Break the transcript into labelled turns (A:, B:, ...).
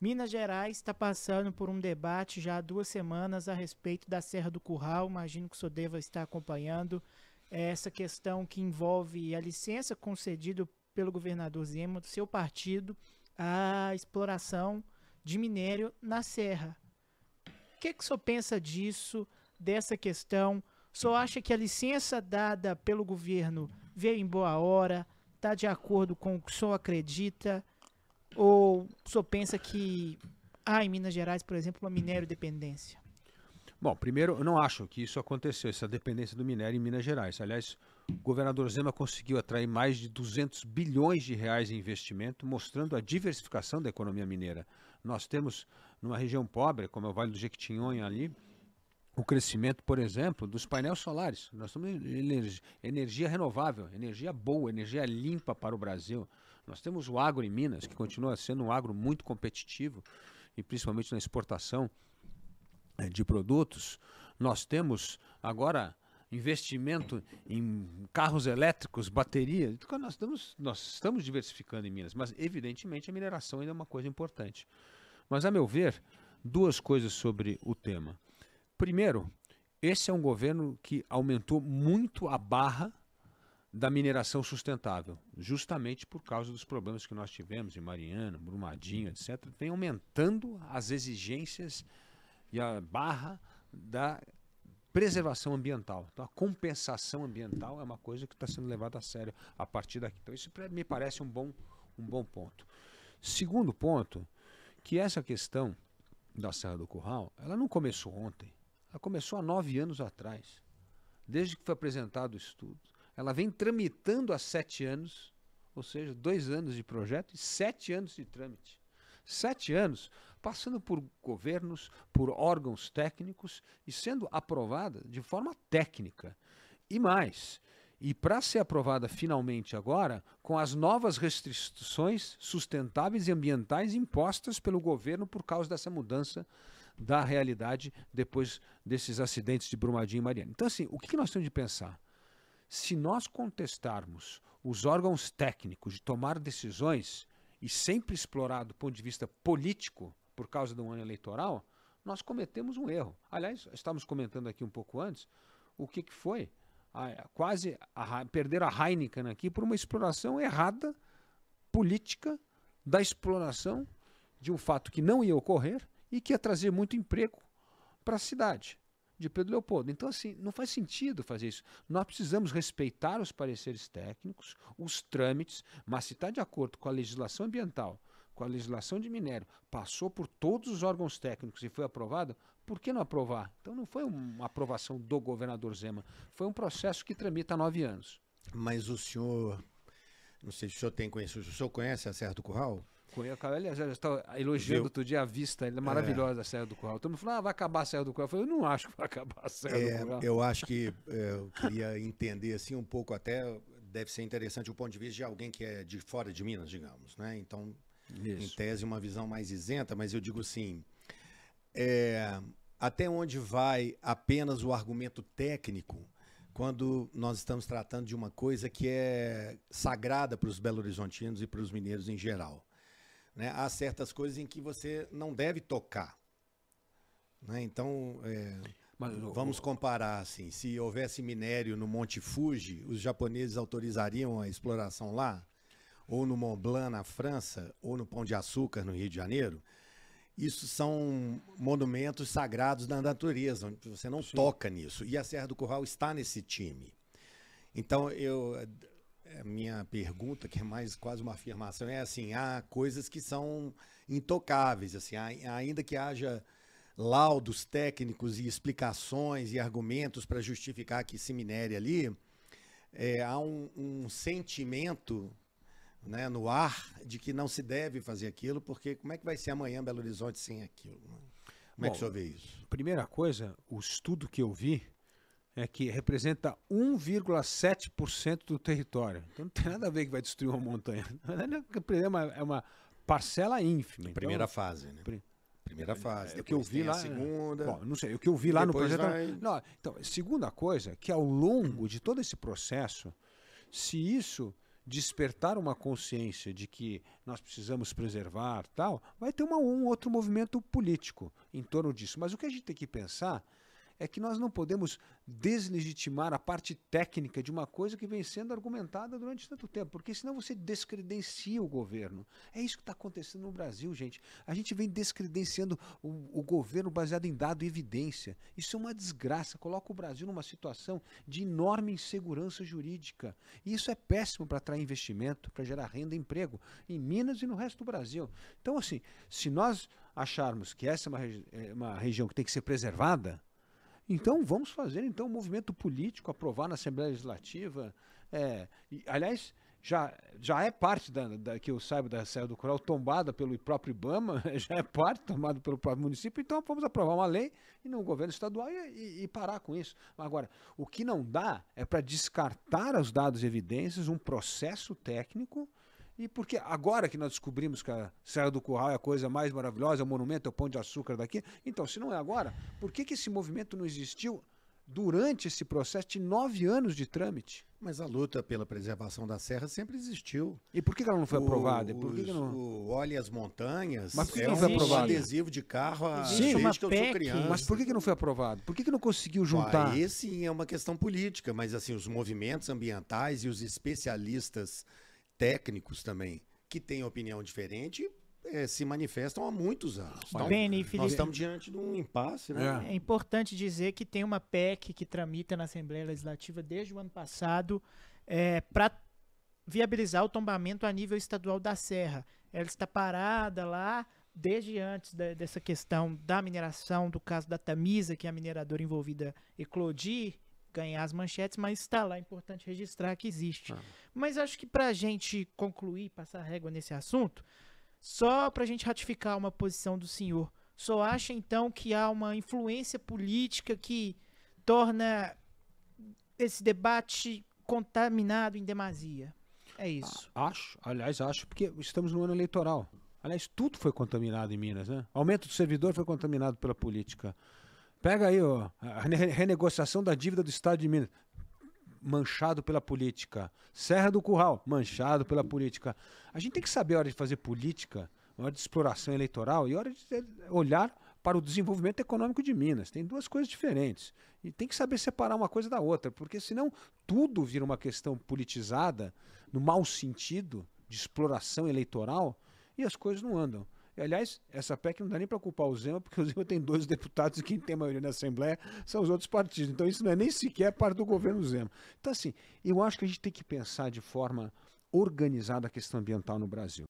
A: Minas Gerais está passando por um debate já há duas semanas a respeito da Serra do Curral. Imagino que o senhor deva estar acompanhando é essa questão que envolve a licença concedida pelo governador Zema, do seu partido, à exploração de minério na Serra. O que, que o senhor pensa disso, dessa questão? O senhor acha que a licença dada pelo governo veio em boa hora? Está de acordo com o que o senhor acredita? Ou o senhor pensa que há ah, em Minas Gerais, por exemplo, uma minério dependência?
B: Bom, primeiro, eu não acho que isso aconteceu, essa dependência do minério em Minas Gerais. Aliás, o governador Zema conseguiu atrair mais de 200 bilhões de reais em investimento, mostrando a diversificação da economia mineira. Nós temos, numa região pobre, como é o Vale do Jequitinhonha ali, o crescimento, por exemplo, dos painéis solares. Nós temos energia renovável, energia boa, energia limpa para o Brasil. Nós temos o agro em Minas, que continua sendo um agro muito competitivo, e principalmente na exportação eh, de produtos. Nós temos agora investimento em carros elétricos, baterias. Então nós estamos, nós estamos diversificando em Minas, mas evidentemente a mineração ainda é uma coisa importante. Mas, a meu ver, duas coisas sobre o tema. Primeiro, esse é um governo que aumentou muito a barra da mineração sustentável, justamente por causa dos problemas que nós tivemos em Mariana, Brumadinho, etc., vem aumentando as exigências e a barra da preservação ambiental. Então, a compensação ambiental é uma coisa que está sendo levada a sério a partir daqui. Então, isso me parece um bom, um bom ponto. Segundo ponto, que essa questão da Serra do Curral, ela não começou ontem, ela começou há nove anos atrás, desde que foi apresentado o estudo. Ela vem tramitando há sete anos, ou seja, dois anos de projeto e sete anos de trâmite. Sete anos, passando por governos, por órgãos técnicos e sendo aprovada de forma técnica. E mais, e para ser aprovada finalmente agora, com as novas restrições sustentáveis e ambientais impostas pelo governo por causa dessa mudança da realidade depois desses acidentes de Brumadinho e Mariana. Então, assim, o que nós temos de pensar? se nós contestarmos os órgãos técnicos de tomar decisões e sempre explorar do ponto de vista político por causa de um ano eleitoral, nós cometemos um erro. Aliás, estávamos comentando aqui um pouco antes o que, que foi. A, quase a, perder a Heineken aqui por uma exploração errada política da exploração de um fato que não ia ocorrer e que ia trazer muito emprego para a cidade de Pedro Leopoldo. Então, assim, não faz sentido fazer isso. Nós precisamos respeitar os pareceres técnicos, os trâmites, mas se está de acordo com a legislação ambiental, com a legislação de minério, passou por todos os órgãos técnicos e foi aprovado, por que não aprovar? Então, não foi uma aprovação do governador Zema, foi um processo que tramita há nove anos. Mas o senhor, não sei se o senhor tem conhecido, o senhor conhece a Serra do Curral? Cunhacal, aliás, eu estava elogiando Viu? outro dia a vista é maravilhosa da Serra do Curral. Todo mundo falou, ah, vai acabar a Serra do Curral. Eu falei, eu não acho que vai acabar a Serra é, do Curral. Eu acho
C: que é, eu queria entender assim um pouco até, deve ser interessante o ponto de vista de alguém que é de fora de Minas, digamos, né? Então, Isso. em tese, uma visão mais isenta, mas eu digo assim, é, até onde vai apenas o argumento técnico quando nós estamos tratando de uma coisa que é sagrada para os belo-horizontinos e para os mineiros em geral. Né? Há certas coisas em que você não deve tocar. Né? Então, é, Mas, vamos comparar assim: se houvesse minério no Monte Fuji, os japoneses autorizariam a exploração lá? Ou no Mont Blanc, na França? Ou no Pão de Açúcar, no Rio de Janeiro? Isso são monumentos sagrados da natureza, onde você não Sim. toca nisso. E a Serra do Curral está nesse time. Então, eu é, minha pergunta, que é mais quase uma afirmação, é assim, há coisas que são intocáveis, assim, ainda que haja laudos técnicos e explicações e argumentos para justificar que se minere ali, é, há um, um sentimento né, no ar de que não se deve fazer aquilo, porque como é que vai ser
B: amanhã Belo Horizonte sem aquilo? Né?
C: Como Bom, é que o senhor vê
B: isso? Primeira coisa, o estudo que eu vi é que representa 1,7% do território. Então não tem nada a ver que vai destruir uma montanha. É, é uma, é uma parcela ínfima. Então, Primeira fase, né? Primeira é, fase. É, o que eu vi lá. Né? Segunda. Bom, não sei. O que eu vi lá no projeto. É- vai... Não, então, segunda coisa, que ao longo de todo esse processo, se isso despertar uma consciência de que nós precisamos preservar tal, vai ter uma, um outro movimento político em torno disso. Mas o que a gente tem que pensar é que nós não podemos deslegitimar a parte técnica de uma coisa que vem sendo argumentada durante tanto tempo, porque senão você descredencia o governo. É isso que está acontecendo no Brasil, gente. A gente vem descredenciando o, o governo baseado em dado e evidência. Isso é uma desgraça, coloca o Brasil numa situação de enorme insegurança jurídica. E isso é péssimo para atrair investimento, para gerar renda e emprego em Minas e no resto do Brasil. Então, assim, se nós acharmos que essa é uma, é uma região que tem que ser preservada, então vamos fazer então um movimento político, aprovar na Assembleia Legislativa. É, e, aliás, já, já é parte da, da, que eu saiba da Serra do Coral, tombada pelo próprio IBAMA, já é parte tomada pelo próprio município, então vamos aprovar uma lei e no governo estadual e, e, e parar com isso. Agora, o que não dá é para descartar os dados e evidências um processo técnico e porque agora que nós descobrimos que a Serra do Curral é a coisa mais maravilhosa, é o monumento, é o pão de açúcar daqui. Então, se não é agora, por que, que esse movimento não existiu durante esse processo de nove anos de trâmite? Mas a luta pela preservação da serra sempre existiu. E por que ela não foi aprovada? Por que que não... O Olhe as Montanhas mas por que é não foi um adesivo
C: de carro a sim, uma que eu sou criança. Mas
B: por que não foi aprovado? Por que não conseguiu juntar?
C: Ah, esse sim é uma questão política, mas assim, os movimentos ambientais e os especialistas técnicos também que têm opinião diferente é, se manifestam há muitos anos. Então, Felipe, nós estamos diante de um impasse, né? É.
A: é importante dizer que tem uma PEC que tramita na Assembleia Legislativa desde o ano passado é, para viabilizar o tombamento a nível estadual da Serra. Ela está parada lá desde antes da, dessa questão da mineração, do caso da Tamisa, que é a mineradora envolvida eclodir ganhar as manchetes, mas está lá, é importante registrar que existe. Ah. Mas acho que para a gente concluir, passar régua nesse assunto, só para a gente ratificar uma posição do senhor, só acha então que há uma influência política que torna esse debate contaminado em demasia.
B: É ah, isso. Acho, aliás, acho, porque estamos no ano eleitoral. Aliás, tudo foi contaminado em Minas, né? Aumento do servidor foi contaminado pela política. Pega aí, ó, a renegociação da dívida do Estado de Minas. Manchado pela política. Serra do Curral, manchado pela política. A gente tem que saber a hora de fazer política, a hora de exploração eleitoral e a hora de olhar para o desenvolvimento econômico de Minas. Tem duas coisas diferentes. E tem que saber separar uma coisa da outra, porque senão tudo vira uma questão politizada, no mau sentido, de exploração eleitoral, e as coisas não andam aliás, essa PEC não dá nem para culpar o Zema, porque o Zema tem dois deputados e quem tem maioria na Assembleia são os outros partidos. Então isso não é nem sequer parte do governo Zema. Então, assim, eu acho que a gente tem que pensar de forma organizada a questão ambiental no Brasil.